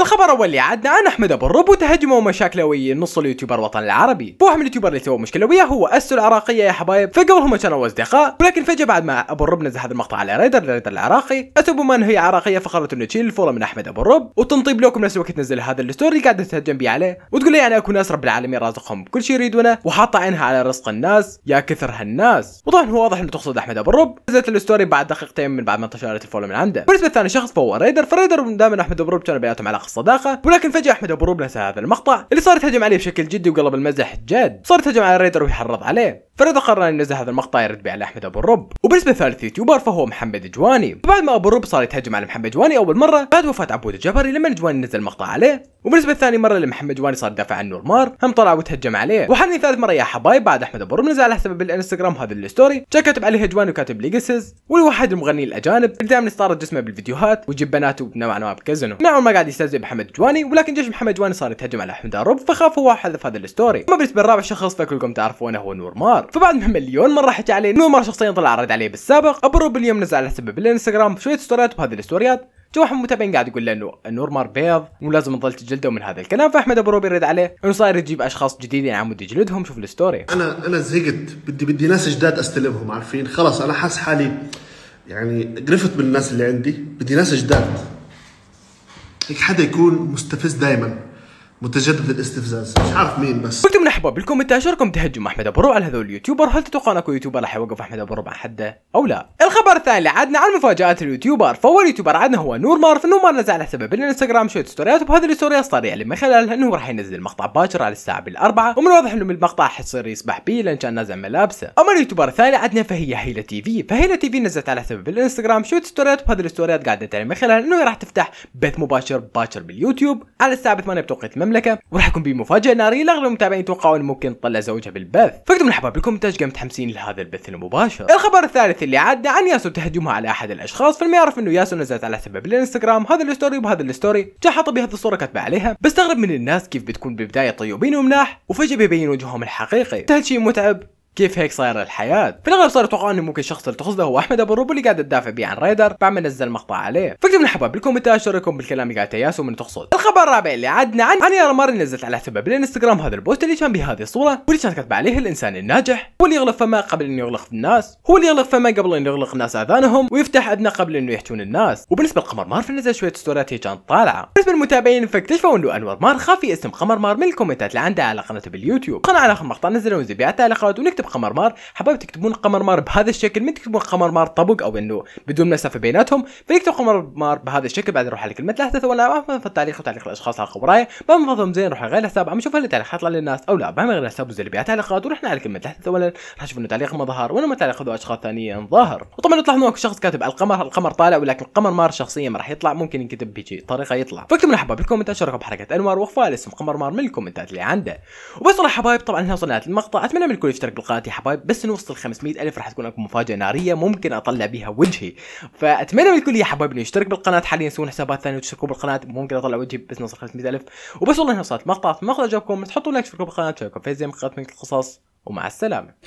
الخبر اول اللي عدنا عن احمد ابو الرب وتهجمه ومشاكله ويا نص اليوتيوبر الوطن العربي بوح من اليوتيوبر اللي سووا مشكله وياه هو اسو العراقيه يا حبايب فقبلهم كانوا اصدقاء ولكن فجاه بعد ما ابو الرب نزل هذا المقطع على ريدر ريدر العراقي اسو بما انه هي عراقيه فقررت انه تشيل الفولو من احمد ابو الرب وتنطيب لكم نفس الوقت نزل هذا الستوري اللي قاعده تهجم بيه عليه وتقول له يعني اكو ناس رب العالمين رازقهم بكل شيء يريدونه وحاطه عينها على رزق الناس يا كثر هالناس وطبعا هو واضح انه تقصد احمد ابو الرب نزلت الستوري بعد دقيقتين من بعد ما انتشرت الفولو من عنده بالنسبه لثاني شخص فهو ريدر فريدر دائما احمد ابو الرب كانوا بيناتهم علاقه الصداقه ولكن فجاه احمد ابو روب نسى هذا المقطع اللي صار يتهجم عليه بشكل جدي وقلب المزح جاد صار يتهجم على الريدر ويحرض عليه فرضا قرر أن ينزل هذا المقطع يرد به على أحمد أبو الرب وبالنسبة لثالث يوتيوبر فهو محمد جواني بعد ما أبو الرب صار يتهجم على محمد جواني أول مرة بعد وفاة عبود الجبري لما جواني نزل مقطع عليه وبالنسبة لثاني مرة لمحمد جواني صار دافع عن نور مار هم طلع وتهجم عليه وحني ثالث مرة يا حبايب بعد أحمد أبو الرب نزل على حسابه بالانستغرام هذا الستوري جاء كاتب عليه جواني وكاتب ليجسز والواحد المغنيين الأجانب اللي دائما يستعرض جسمه بالفيديوهات ويجيب بناته نوعا ما بكزنه نوعا ما قاعد يستهزئ بمحمد جواني ولكن جيش محمد جواني صار يتهجم على أحمد أبو الرب فخاف هو حذف هذا الستوري أما بالنسبة للرابع شخص فكلكم تعرفونه هو نور مار فبعد ما مليون مره حكى عليه انه مرة شخصيا طلع رد عليه بالسابق ابو الروب اليوم نزل على سبب الانستغرام شويه ستوريات بهذه الستوريات جو واحد متابعين قاعد يقول له انه نورمار بيض ولازم نظل تجلده ومن هذا الكلام فاحمد ابو روبي يرد عليه انه صاير يجيب اشخاص جديدين على مود يجلدهم شوف الستوري انا انا زهقت بدي بدي ناس جداد استلمهم عارفين خلاص انا حاس حالي يعني قرفت من الناس اللي عندي بدي ناس جداد هيك حدا يكون مستفز دائما متجدد الاستفزاز مش عارف مين بس قلت مرحبا بالكم تاشركم تهجم احمد ابو ربع على هذول اليوتيوبر هل تتوقع اكو يوتيوبر راح يوقف احمد ابو ربع حده او لا الخبر الثاني اللي عدنا عن مفاجات اليوتيوبر فاول يوتيوبر عدنا هو نور مارف انه ما نزل على حسبه بالانستغرام شويه ستوريات وبهذه الستوريات صار اللي من خلالها انه راح ينزل المقطع باكر على الساعه بالاربعه ومن الواضح انه من المقطع حيصير يسبح به لان كان نازع ملابسه اما اليوتيوبر الثاني عدنا فهي هيلا تي في فهيلا تي في نزلت على حسبه بالانستغرام شويه ستوريات وبهذه الستوريات قاعده تعلن من خلالها انه راح تفتح بث مباشر باكر باليوتيوب على الساعه 8 بتوقيت المملكه وراح يكون بمفاجاه ناريه لاغلب المتابعين يتوقعوا انه ممكن تطلع زوجها بالبث فاكتبوا لنا حبايب الكومنتات قامت متحمسين لهذا البث المباشر الخبر الثالث اللي عدى عن ياسو تهجمها على احد الاشخاص فلم يعرف انه ياسو نزلت على سبب الانستغرام هذا الستوري وهذا الستوري جاء حط بهذه الصوره كتب عليها بستغرب من الناس كيف بتكون ببدايه طيبين ومناح وفجاه بيبين وجههم الحقيقي هل شيء متعب كيف هيك صايرة الحياة؟ في الأغلب صار يتوقعون إنه ممكن الشخص اللي تقصده هو أحمد أبو الروب اللي قاعد تدافع بيه عن رايدر بعد ما نزل مقطع عليه، فاكتبوا حبايب بالكومنتات شارككم بالكلام اللي قاعد ياسو من تقصد. الخبر الرابع اللي عدنا عن أنا يا ماري نزلت على حسابها بالانستغرام هذا البوست اللي كان بهذه الصورة واللي كانت كاتبة عليه الإنسان الناجح هو اللي يغلق فمه قبل إنه يغلق الناس، هو اللي يغلق فمه قبل إنه يغلق الناس آذانهم ويفتح أذنه قبل إنه يحتون الناس، وبالنسبة لقمر مار فنزل شوية ستوريات هي كانت طالعة. بالنسبة للمتابعين فاكتشفوا إنه أنور مار خافي اسم قمر مار من الكومنتات اللي عنده على قناته باليوتيوب. قناة على آخر مقطع نزلوا زبيعتها على قناته ونكتب قمر مار حبايب تكتبون قمر مار بهذا الشكل من تكتبون قمر مار طبق او انه بدون مسافه بيناتهم فيكتب قمر مار بهذا الشكل بعد روح على كلمه الحدث ولا ما في التعليق وتعليق الاشخاص على الخبرايه بنظم زين روح على غير الحساب عم نشوف هل التعليق حيطلع للناس او لا بهم غير الحساب وزلبيات تعليقات ورحنا على كلمه الحدث اولا راح نشوف انه تعليق ما ظهر ولا ما تعليق خذوا اشخاص ثانيه ظهر وطبعا تلاحظون اكو شخص كاتب القمر القمر طالع ولكن مار شخصيا ما راح يطلع ممكن ينكتب بيجي طريقه يطلع فاكتبوا لنا حبايب بالكومنتات بحركه انوار وخفاء اسم مار من الكومنتات اللي عنده وبس راح حبايب طبعا هنا وصلنا للمقطع اتمنى من الكل يشترك بالقناه الحلقات يا حبايب بس نوصل 500 ألف راح تكون اكو مفاجأة نارية ممكن اطلع بيها وجهي فاتمنى من الكل يا حبايب انه يشترك بالقناة حاليا يسوون حسابات ثانية وتشتركوا بالقناة ممكن اطلع وجهي بس نوصل 500 ألف وبس والله هنا وصلت مقطع ما اخذ اعجابكم تحطوا لايك تشتركوا بالقناة تشاركوا في زي مقاطع من القصص ومع السلامة